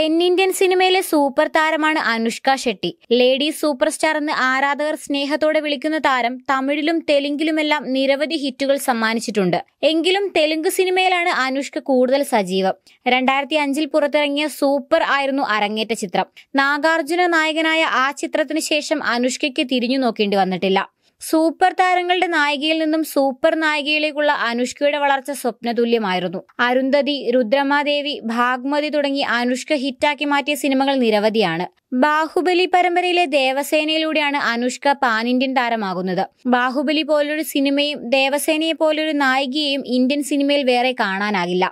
തെന്നിന്ത്യൻ സിനിമയിലെ സൂപ്പർ താരമാണ് Anushka Shetty ladies super star എന്ന് ആരാധകർ സ്നേഹത്തോടെ വിളിക്കുന്ന താരം തമിഴിലും തെലുങ്കിലുമെല്ലാം നിരവധി ഹിറ്റുകൾ സമ്മാനിച്ചിട്ടുണ്ട് എങ്കിലും തെലുങ്ക് സിനിമയിലാണ് അനുഷ്ക കൂടുതൽ സജീവം രണ്ടായിരത്തി അഞ്ചിൽ പുറത്തിറങ്ങിയ സൂപ്പർ ആയിരുന്നു അരങ്ങേറ്റ ചിത്രം നാഗാർജുന നായകനായ ആ ചിത്രത്തിന് ശേഷം അനുഷ്കയ്ക്ക് തിരിഞ്ഞു നോക്കേണ്ടി വന്നിട്ടില്ല സൂപ്പർ താരങ്ങളുടെ നായികയിൽ നിന്നും സൂപ്പർ നായികയിലേക്കുള്ള അനുഷ്കയുടെ വളർച്ച സ്വപ്നതുല്യമായിരുന്നു അരുന്ധതി രുദ്രമാദേവി ഭാഗ്മതി തുടങ്ങി അനുഷ്ക ഹിറ്റാക്കി മാറ്റിയ സിനിമകൾ നിരവധിയാണ് ബാഹുബലി പരമ്പരയിലെ ദേവസേനയിലൂടെയാണ് അനുഷ്ക പാൻ ഇന്ത്യൻ താരമാകുന്നത് ബാഹുബലി പോലൊരു സിനിമയും ദേവസേനയെ പോലൊരു നായികയെയും ഇന്ത്യൻ സിനിമയിൽ വേറെ കാണാനാകില്ല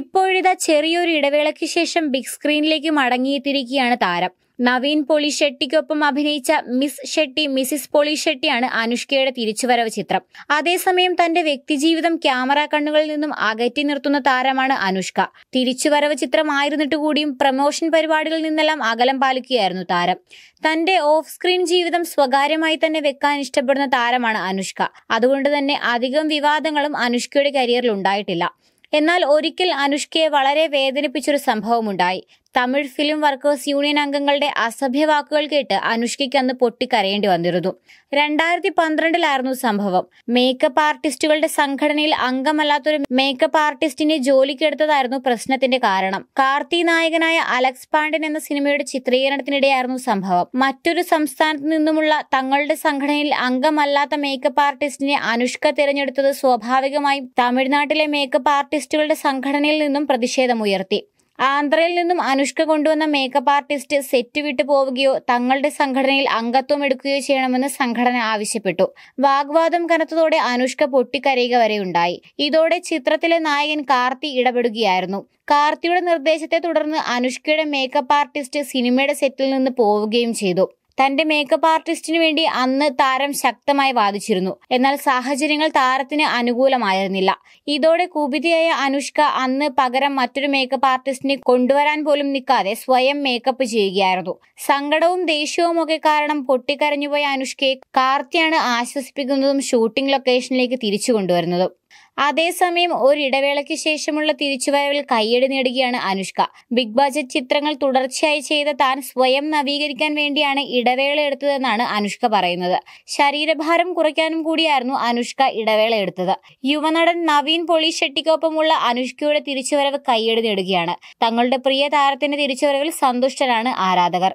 ഇപ്പോഴിതാ ചെറിയൊരു ഇടവേളയ്ക്ക് ശേഷം ബിഗ് സ്ക്രീനിലേക്ക് മടങ്ങിയെത്തിരിക്കുകയാണ് താരം നവീൻ പൊളി ഷെട്ടിക്കൊപ്പം അഭിനയിച്ച മിസ് ഷെട്ടി മിസിസ് പൊളി ഷെട്ടിയാണ് അനുഷ്കയുടെ തിരിച്ചുവരവ് ചിത്രം അതേസമയം തന്റെ വ്യക്തിജീവിതം ക്യാമറ കണ്ണുകളിൽ നിന്നും അകറ്റി നിർത്തുന്ന താരമാണ് അനുഷ്ക തിരിച്ചുവരവ് ചിത്രമായിരുന്നിട്ട് കൂടിയും പ്രമോഷൻ പരിപാടികളിൽ നിന്നെല്ലാം അകലം പാലിക്കുകയായിരുന്നു കൂടിയായിരുന്നു താരം തന്റെ ഓഫ് സ്ക്രീൻ ജീവിതം സ്വകാര്യമായി തന്നെ വെക്കാൻ ഇഷ്ടപ്പെടുന്ന താരമാണ് അനുഷ്ക അതുകൊണ്ട് തന്നെ അധികം വിവാദങ്ങളും അനുഷ്കയുടെ കരിയറിൽ ഉണ്ടായിട്ടില്ല എന്നാൽ ഒരിക്കൽ അനുഷ്കയെ വളരെ വേദനിപ്പിച്ചൊരു സംഭവമുണ്ടായി തമിഴ് ഫിലിം വർക്കേഴ്സ് യൂണിയൻ അംഗങ്ങളുടെ അസഭ്യ വാക്കുകൾ കേട്ട് അനുഷ്കയ്ക്ക് അന്ന് പൊട്ടിക്കരയേണ്ടി വന്നിരുന്നു രണ്ടായിരത്തി പന്ത്രണ്ടിലായിരുന്നു സംഭവം മേക്കപ്പ് ആർട്ടിസ്റ്റുകളുടെ സംഘടനയിൽ അംഗമല്ലാത്തൊരു മേക്കപ്പ് ആർട്ടിസ്റ്റിനെ ജോലിക്കെടുത്തതായിരുന്നു പ്രശ്നത്തിന്റെ കാരണം കാർത്തി നായകനായ അലക്സ് പാണ്ഡൻ എന്ന സിനിമയുടെ ചിത്രീകരണത്തിനിടെയായിരുന്നു സംഭവം മറ്റൊരു സംസ്ഥാനത്ത് നിന്നുമുള്ള തങ്ങളുടെ സംഘടനയിൽ അംഗമല്ലാത്ത മേക്കപ്പ് ആർട്ടിസ്റ്റിനെ അനുഷ്ക തിരഞ്ഞെടുത്തത് സ്വാഭാവികമായും തമിഴ്നാട്ടിലെ മേക്കപ്പ് ആർട്ടിസ്റ്റുകളുടെ സംഘടനയിൽ നിന്നും പ്രതിഷേധമുയർത്തി ആന്ധ്രയിൽ നിന്നും അനുഷ്ക കൊണ്ടുവന്ന മേക്കപ്പ് ആർട്ടിസ്റ്റ് സെറ്റ് വിട്ടു പോവുകയോ തങ്ങളുടെ സംഘടനയിൽ അംഗത്വം എടുക്കുകയോ ചെയ്യണമെന്ന് സംഘടന ആവശ്യപ്പെട്ടു വാഗ്വാദം കനത്തതോടെ അനുഷ്ക പൊട്ടിക്കരയുക വരെയുണ്ടായി ഇതോടെ ചിത്രത്തിലെ നായകൻ കാർത്തി ഇടപെടുകയായിരുന്നു കാർത്തിയുടെ നിർദ്ദേശത്തെ തുടർന്ന് അനുഷ്കയുടെ മേക്കപ്പ് ആർട്ടിസ്റ്റ് സിനിമയുടെ സെറ്റിൽ നിന്ന് പോവുകയും ചെയ്തു തന്റെ മേക്കപ്പ് ആർട്ടിസ്റ്റിനു വേണ്ടി അന്ന് താരം ശക്തമായി വാദിച്ചിരുന്നു എന്നാൽ സാഹചര്യങ്ങൾ താരത്തിന് അനുകൂലമായിരുന്നില്ല ഇതോടെ കുപിതയായ അനുഷ്ക അന്ന് പകരം മറ്റൊരു മേക്കപ്പ് ആർട്ടിസ്റ്റിനെ കൊണ്ടുവരാൻ പോലും നിൽക്കാതെ സ്വയം മേക്കപ്പ് ചെയ്യുകയായിരുന്നു സങ്കടവും ദേഷ്യവും ഒക്കെ കാരണം പൊട്ടിക്കരഞ്ഞുപോയ അനുഷ്കയെ കാർത്തിയാണ് ആശ്വസിപ്പിക്കുന്നതും ഷൂട്ടിംഗ് ലൊക്കേഷനിലേക്ക് തിരിച്ചു കൊണ്ടുവരുന്നതും അതേസമയം ഒരിടവേളയ്ക്ക് ശേഷമുള്ള തിരിച്ചുവരവിൽ കയ്യടി നേടുകയാണ് അനുഷ്ക ബിഗ് ബജറ്റ് ചിത്രങ്ങൾ തുടർച്ചയായി ചെയ്ത താൻ സ്വയം നവീകരിക്കാൻ വേണ്ടിയാണ് ഇടവേള എടുത്തതെന്നാണ് അനുഷ്ക പറയുന്നത് ശരീരഭാരം കുറയ്ക്കാനും കൂടിയായിരുന്നു അനുഷ്ക ഇടവേള എടുത്തത് യുവനടൻ നവീൻ പൊളി ഷെട്ടിക്കൊപ്പമുള്ള അനുഷ്കയുടെ തിരിച്ചുവരവ് കയ്യടി നേടുകയാണ് തങ്ങളുടെ പ്രിയ താരത്തിന്റെ തിരിച്ചുവരവിൽ സന്തുഷ്ടരാണ് ആരാധകർ